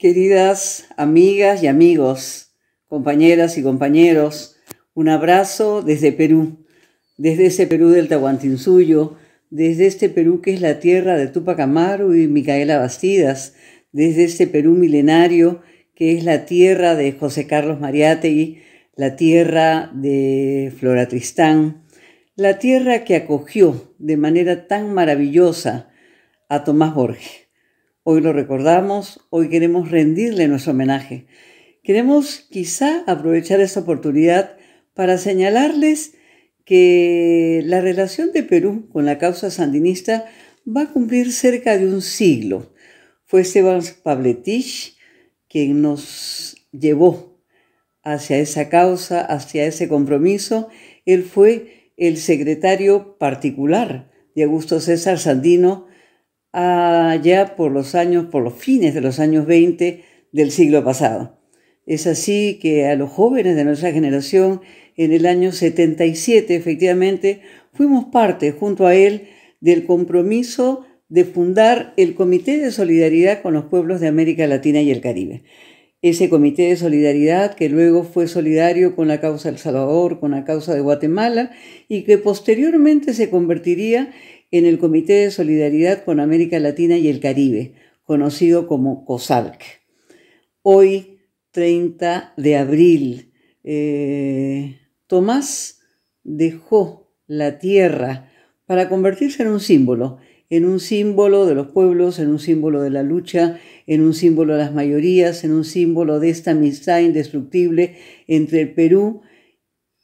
Queridas amigas y amigos, compañeras y compañeros, un abrazo desde Perú, desde ese Perú del Tahuantinsuyo, desde este Perú que es la tierra de Tupac Amaru y Micaela Bastidas, desde este Perú milenario que es la tierra de José Carlos Mariátegui, la tierra de Flora Tristán, la tierra que acogió de manera tan maravillosa a Tomás Borges. Hoy lo recordamos, hoy queremos rendirle nuestro homenaje. Queremos quizá aprovechar esta oportunidad para señalarles que la relación de Perú con la causa sandinista va a cumplir cerca de un siglo. Fue Esteban Pabletich quien nos llevó hacia esa causa, hacia ese compromiso. Él fue el secretario particular de Augusto César Sandino allá ah, por los años, por los fines de los años 20 del siglo pasado. Es así que a los jóvenes de nuestra generación, en el año 77 efectivamente, fuimos parte junto a él del compromiso de fundar el Comité de Solidaridad con los Pueblos de América Latina y el Caribe. Ese comité de solidaridad que luego fue solidario con la causa del Salvador, con la causa de Guatemala y que posteriormente se convertiría en el Comité de Solidaridad con América Latina y el Caribe, conocido como COSALC. Hoy, 30 de abril, eh, Tomás dejó la tierra para convertirse en un símbolo, en un símbolo de los pueblos, en un símbolo de la lucha, en un símbolo de las mayorías, en un símbolo de esta amistad indestructible entre el Perú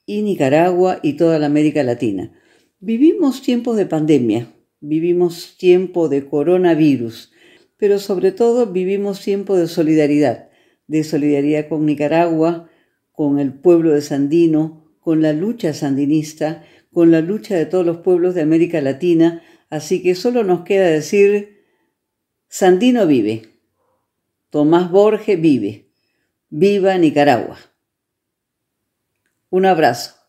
y Nicaragua y toda la América Latina. Vivimos tiempos de pandemia, vivimos tiempo de coronavirus, pero sobre todo vivimos tiempo de solidaridad, de solidaridad con Nicaragua, con el pueblo de Sandino, con la lucha sandinista, con la lucha de todos los pueblos de América Latina, así que solo nos queda decir, Sandino vive, Tomás Borges vive, viva Nicaragua. Un abrazo.